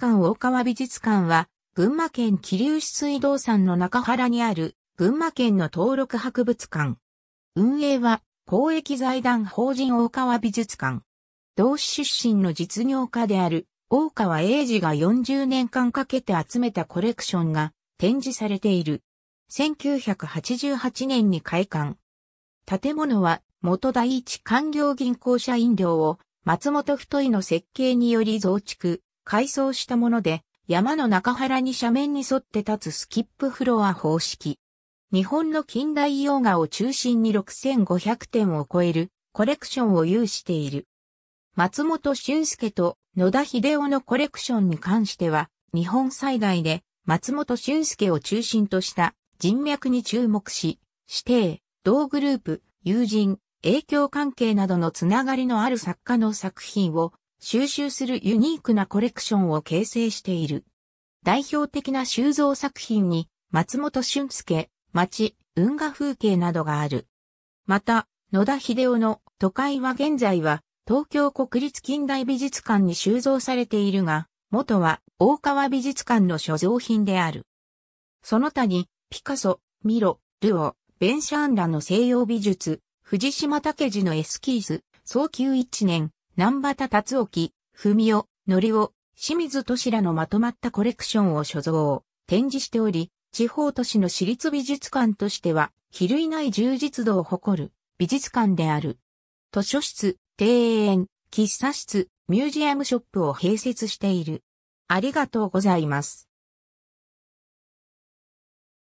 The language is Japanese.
館大川美術館は、群馬県気流市水道山の中原にある、群馬県の登録博物館。運営は、公益財団法人大川美術館。同市出身の実業家である、大川英治が40年間かけて集めたコレクションが展示されている。1988年に開館。建物は、元第一官業銀行社員寮を、松本太いの設計により増築。改装したもので、山の中原に斜面に沿って立つスキップフロア方式。日本の近代洋画を中心に6500点を超えるコレクションを有している。松本俊介と野田秀夫のコレクションに関しては、日本最大で松本俊介を中心とした人脈に注目し、指定、同グループ、友人、影響関係などのつながりのある作家の作品を収集するユニークなコレクションを形成している。代表的な収蔵作品に、松本俊介、町、運河風景などがある。また、野田秀夫の都会は現在は、東京国立近代美術館に収蔵されているが、元は大川美術館の所蔵品である。その他に、ピカソ、ミロ、ルオ、ベンシャーンらの西洋美術、藤島武次のエスキース、早急1年、南畑達沖、文夫、のりを、清水敏らのまとまったコレクションを所蔵、展示しており、地方都市の私立美術館としては、比類ない充実度を誇る美術館である。図書室、庭園、喫茶室、ミュージアムショップを併設している。ありがとうございます。